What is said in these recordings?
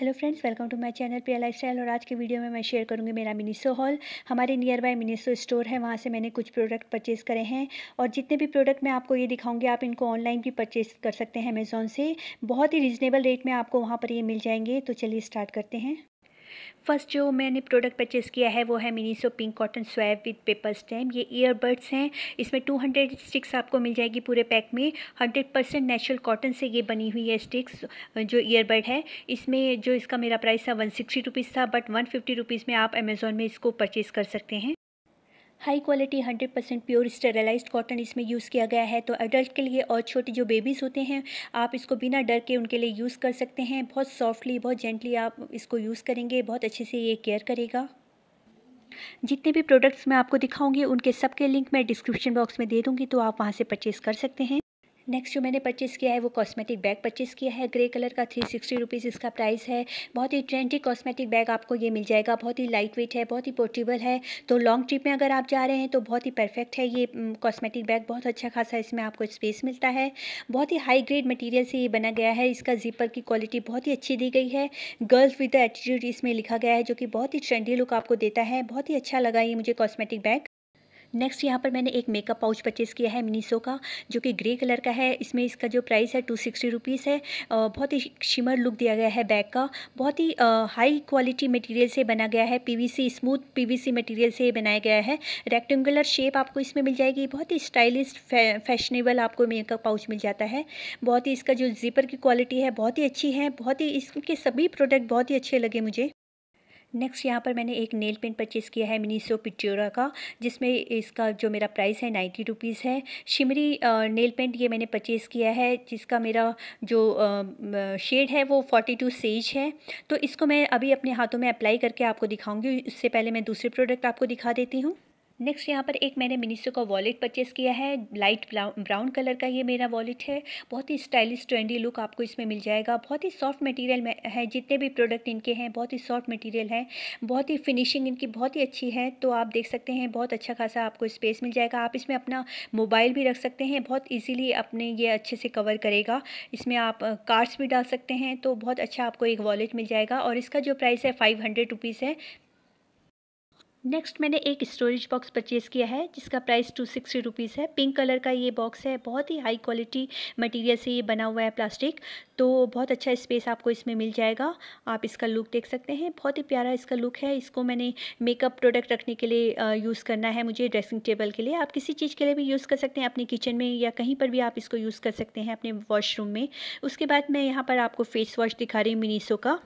hello friends welcome to my channel Priya lifestyle और आज के वीडियो में मैं शेयर करूंगी मेरा मिनीसो हॉल हमारे नियर बाय मिनीसो स्टोर है वहाँ से मैंने कुछ प्रोडक्ट परचेज़ करे हैं और जितने भी प्रोडक्ट मैं आपको ये दिखाऊंगी आप इनको ऑनलाइन भी परचेज़ कर सकते हैं अमेज़ोन से बहुत ही रिजनेबल रेट में आपको वहाँ पर ये मिल जाएंगे तो चलिए स्टार्ट करते हैं फर्स्ट जो मैंने प्रोडक्ट परचेज़ किया है वो है Miniso pink cotton swab with paper stem ये ईयरबड्स हैं इसमें 200 स्टिक्स आपको मिल जाएगी पूरे पैक में 100 परसेंट नेचुरल कॉटन से ये बनी हुई है स्टिक्स जो ईयरबड है इसमें जो इसका मेरा प्राइस था वन सिक्सटी रुपीज़ था बट वन फिफ्टी रुपीज़ में आप अमेज़ोन में इसको परचेज़ कर सकते हैं high quality 100 percent pure sterilized cotton इसमें यूज़ किया गया है तो एडल्ट के लिए और छोटे जो बेबीज़ होते हैं आप इसको बिना डर के उनके लिए यूज़ कर सकते हैं बहुत सॉफ्टली बहुत जेंटली आप इसको यूज़ करेंगे बहुत अच्छे से ये केयर करेगा जितने भी प्रोडक्ट्स मैं आपको दिखाऊंगी उनके सबके लिंक मैं डिस्क्रिप्शन बॉक्स में दे दूंगी तो आप वहाँ से परचेज़ कर सकते हैं नेक्स्ट जो मैंने परचेस किया है वो कॉस्मेटिक बैग परचेस किया है ग्रे कलर का थ्री सिक्सटी रुपीज़ इसका प्राइस है बहुत ही ट्रेंडी कॉस्मेटिक बैग आपको ये मिल जाएगा बहुत ही लाइट वेट है बहुत ही पोर्टेबल है तो लॉन्ग ट्रिप में अगर आप जा रहे हैं तो बहुत ही परफेक्ट है ये कॉस्मेटिक बैग बहुत अच्छा खासा इसमें आपको स्पेस मिलता है बहुत ही हाई ग्रेड मटेरियल से ये बना गया है इसका जीपर की क्वालिटी बहुत ही अच्छी दी गई है गर्ल्स विद एटीट्यूड इसमें लिखा गया है जो कि बहुत ही ट्रेंडी लुक आपको देता है बहुत ही अच्छा लगा ये मुझे कॉस्मेटिक बैग नेक्स्ट यहाँ पर मैंने एक मेकअप पाउच परचेज़ किया है मिनीसो का जो कि ग्रे कलर का है इसमें इसका जो प्राइस है टू सिक्सटी रुपीज़ है बहुत ही शिमर लुक दिया गया है बैग का बहुत ही हाई क्वालिटी मटेरियल से बना गया है पीवीसी स्मूथ पीवीसी मटेरियल से बनाया गया है रेक्टेंगुलर शेप आपको इसमें मिल जाएगी बहुत ही स्टाइलिश फै, फैशनेबल आपको मेकअप पाउच मिल जाता है बहुत ही इसका जो जीपर की क्वालिटी है बहुत ही अच्छी है बहुत ही इसके सभी प्रोडक्ट बहुत ही अच्छे लगे मुझे नेक्स्ट यहाँ पर मैंने एक नेल पेंट परचेज़ किया है मिनीसो पिट्योरा का जिसमें इसका जो मेरा प्राइस है नाइन्टी रुपीज़ है शिमरी नेल पेंट ये मैंने परचेज़ किया है जिसका मेरा जो शेड है वो फोर्टी टू सेज है तो इसको मैं अभी अपने हाथों में अप्लाई करके आपको दिखाऊँगी उससे पहले मैं दूसरे प्रोडक्ट आपको दिखा देती हूँ नेक्स्ट यहाँ पर एक मैंने मिनीसो का वॉलेट परचेस किया है लाइट ब्राउन कलर का ये मेरा वॉलेट है बहुत ही स्टाइलिश ट्रेंडी लुक आपको इसमें मिल जाएगा बहुत ही सॉफ्ट मटेरियल में है जितने भी प्रोडक्ट इनके हैं बहुत ही सॉफ्ट मटेरियल है बहुत ही फिनिशिंग इनकी बहुत ही अच्छी है तो आप देख सकते हैं बहुत अच्छा खासा आपको स्पेस मिल जाएगा आप इसमें अपना मोबाइल भी रख सकते हैं बहुत ईजिली अपने ये अच्छे से कवर करेगा इसमें आप कार्ड्स भी डाल सकते हैं तो बहुत अच्छा आपको एक वॉलेट मिल जाएगा और इसका जो प्राइस है फाइव हंड्रेड रुपीज़ है नेक्स्ट मैंने एक स्टोरेज बॉक्स परचेज़ किया है जिसका प्राइस टू सिक्सटी रुपीज़ है पिंक कलर का ये बॉक्स है बहुत ही हाई क्वालिटी मटेरियल से ये बना हुआ है प्लास्टिक तो बहुत अच्छा स्पेस आपको इसमें मिल जाएगा आप इसका लुक देख सकते हैं बहुत ही प्यारा इसका लुक है इसको मैंने मेकअप प्रोडक्ट रखने के लिए यूज़ करना है मुझे ड्रेसिंग टेबल के लिए आप किसी चीज़ के लिए भी यूज़ कर सकते हैं अपने किचन में या कहीं पर भी आप इसको यूज़ कर सकते हैं अपने वॉशरूम में उसके बाद मैं यहाँ पर आपको फेस वॉश दिखा रही हूँ मिनीसो का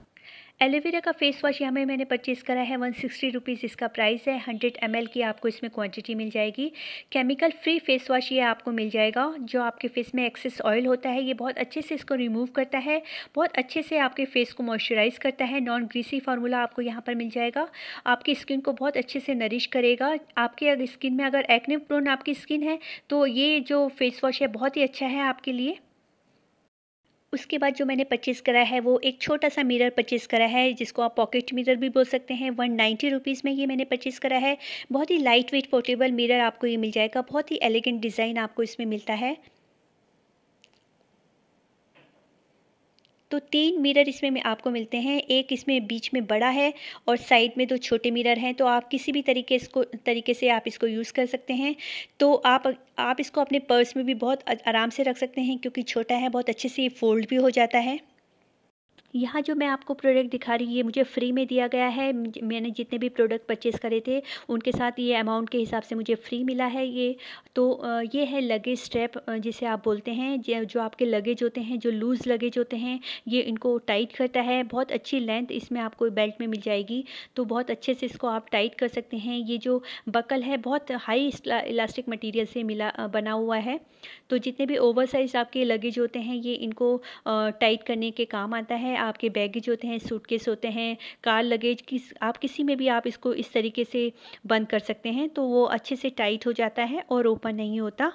एलोवेरा का फेस वॉश यहाँ में मैंने परचेज़ करा है वन सिक्सटी रुपीज़ इसका प्राइस है हंड्रेड एम की आपको इसमें क्वांटिटी मिल जाएगी केमिकल फ्री फेस वॉश ये आपको मिल जाएगा जो आपके फेस में एक्सेस ऑयल होता है ये बहुत अच्छे से इसको रिमूव करता है बहुत अच्छे से आपके फेस को मॉइस्चराइज करता है नॉन ग्रीसी फार्मूला आपको यहाँ पर मिल जाएगा आपकी स्किन को बहुत अच्छे से नरिश करेगा आपके अगर स्किन में अगर एक्ने प्रोन आपकी स्किन है तो ये जो फेस वॉश है बहुत ही अच्छा है आपके लिए उसके बाद जो मैंने परचेज़ करा है वो एक छोटा सा मिरर परचेज़ करा है जिसको आप पॉकेट मिरर भी बोल सकते हैं वन नाइन्टी रुपीज़ में ये मैंने परचेज़ करा है बहुत ही लाइट वेट पोर्टेबल मिरर आपको ये मिल जाएगा बहुत ही एलिगेंट डिज़ाइन आपको इसमें मिलता है तो तीन मिरर इसमें में आपको मिलते हैं एक इसमें बीच में बड़ा है और साइड में दो छोटे मिरर हैं तो आप किसी भी तरीके इसको तरीके से आप इसको यूज़ कर सकते हैं तो आप आप इसको अपने पर्स में भी बहुत आराम से रख सकते हैं क्योंकि छोटा है बहुत अच्छे से ये फोल्ड भी हो जाता है यहाँ जो मैं आपको प्रोडक्ट दिखा रही हूँ ये मुझे फ्री में दिया गया है मैंने जितने भी प्रोडक्ट परचेज़ करे थे उनके साथ ये अमाउंट के हिसाब से मुझे फ्री मिला है ये तो ये है लगेज स्ट्रैप जिसे आप बोलते हैं जो आपके लगेज होते हैं जो लूज़ लगेज होते हैं ये इनको टाइट करता है बहुत अच्छी लेंथ इसमें आपको बेल्ट में मिल जाएगी तो बहुत अच्छे से इसको आप टाइट कर सकते हैं ये जो बकल है बहुत हाई इलास्टिक मटीरियल से मिला बना हुआ है तो जितने भी ओवर साइज आपके लगेज होते हैं ये इनको टाइट करने के काम आता है आपके बैगेज होते हैं सूटकेस होते हैं कार लगेज किस आप किसी में भी आप इसको इस तरीके से बंद कर सकते हैं तो वो अच्छे से टाइट हो जाता है और ओपन नहीं होता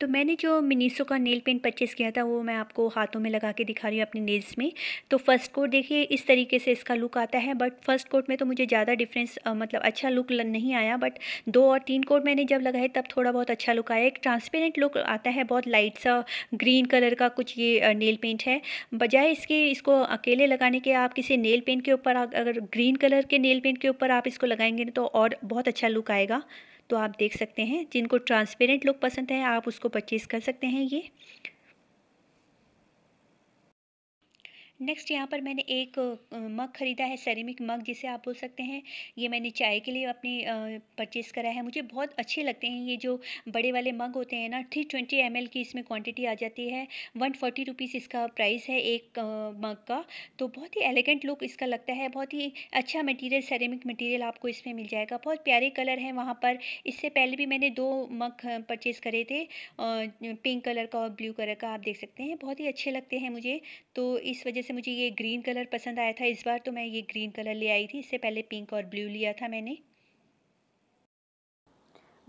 तो मैंने जो मिनीसो का नेल पेंट परचेज़ किया था वो मैं आपको हाथों में लगा के दिखा रही हूँ अपनी नेल्स में तो फर्स्ट कोट देखिए इस तरीके से इसका लुक आता है बट फर्स्ट कोट में तो मुझे ज़्यादा डिफरेंस मतलब अच्छा लुक नहीं आया बट दो और तीन कोट मैंने जब लगाए तब थोड़ा बहुत अच्छा लुक आया एक ट्रांसपेरेंट लुक आता है बहुत लाइट सा ग्रीन कलर का कुछ ये नेल पेंट है बजाय इसके इसको अकेले लगाने के आप किसी नेल पेंट के ऊपर अगर ग्रीन कलर के नेल पेंट के ऊपर आप इसको लगाएंगे तो और बहुत अच्छा लुक आएगा तो आप देख सकते हैं जिनको ट्रांसपेरेंट लुक पसंद है आप उसको परचेज़ कर सकते हैं ये नेक्स्ट यहाँ पर मैंने एक मग ख़रीदा है सेरेमिक मग जिसे आप बोल सकते हैं ये मैंने चाय के लिए अपनी परचेज़ करा है मुझे बहुत अच्छे लगते हैं ये जो बड़े वाले मग होते हैं ना थ्री ट्वेंटी एम की इसमें क्वांटिटी आ जाती है वन फोर्टी रुपीज़ इसका प्राइस है एक मग का तो बहुत ही एलिगेंट लुक इसका लगता है बहुत ही अच्छा मटीरियल सेरेमिक मटीरियल आपको इसमें मिल जाएगा बहुत प्यारे कलर हैं वहाँ पर इससे पहले भी मैंने दो मग परचेज़ करे थे पिंक कलर का और ब्लू कलर का आप देख सकते हैं बहुत ही अच्छे लगते हैं मुझे तो इस वजह से से मुझे ये ग्रीन कलर पसंद आया था इस बार तो मैं ये ग्रीन कलर ले आई थी इससे पहले पिंक और ब्लू लिया था मैंने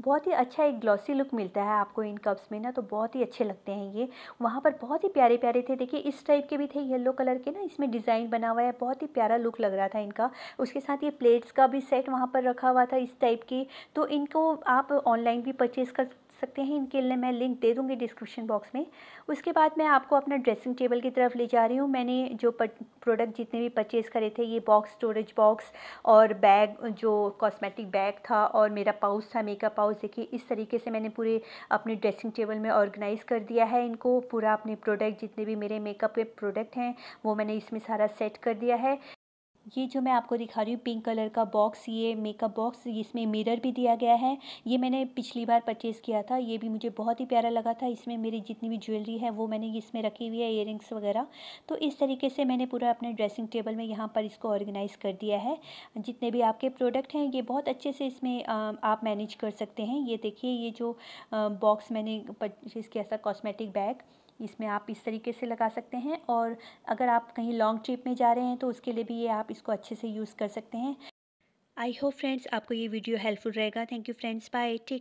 बहुत ही अच्छा एक ग्लॉसी लुक मिलता है आपको इन कप्स में ना तो बहुत ही अच्छे लगते हैं ये वहाँ पर बहुत ही प्यारे प्यारे थे देखिए इस टाइप के भी थे येलो कलर के ना इसमें डिज़ाइन बना हुआ है बहुत ही प्यारा लुक लग रहा था इनका उसके साथ ये प्लेट्स का भी सेट वहाँ पर रखा हुआ था इस टाइप की तो इनको आप ऑनलाइन भी परचेज़ कर सकते हैं इनके लिए मैं लिंक दे दूँगी डिस्क्रिप्शन बॉक्स में उसके बाद मैं आपको अपना ड्रेसिंग टेबल की तरफ ले जा रही हूँ मैंने जो प्रोडक्ट जितने भी परचेज़ करे थे ये बॉक्स स्टोरेज बॉक्स और बैग जो कॉस्मेटिक बैग था और मेरा पाउच था मेकअप पाउच देखिए इस तरीके से मैंने पूरे अपने ड्रेसिंग टेबल में ऑर्गेनाइज़ कर दिया है इनको पूरा अपने प्रोडक्ट जितने भी मेरे मेकअप के प्रोडक्ट हैं वो मैंने इसमें सारा सेट कर दिया है ये जो मैं आपको दिखा रही हूँ पिंक कलर का बॉक्स ये मेकअप बॉक्स इसमें मिरर भी दिया गया है ये मैंने पिछली बार परचेज़ किया था ये भी मुझे बहुत ही प्यारा लगा था इसमें मेरी जितनी भी ज्वेलरी है वो मैंने इसमें रखी हुई है इयरिंग्स वगैरह तो इस तरीके से मैंने पूरा अपने ड्रेसिंग टेबल में यहाँ पर इसको ऑर्गेनाइज़ कर दिया है जितने भी आपके प्रोडक्ट हैं ये बहुत अच्छे से इसमें आप मैनेज कर सकते हैं ये देखिए ये जो बॉक्स मैंने परचेज़ किया था कॉस्मेटिक बैग इसमें आप इस तरीके से लगा सकते हैं और अगर आप कहीं लॉन्ग ट्रिप में जा रहे हैं तो उसके लिए भी ये आप इसको अच्छे से यूज़ कर सकते हैं आई होप फ्रेंड्स आपको ये वीडियो हेल्पफुल रहेगा thank you friends bye take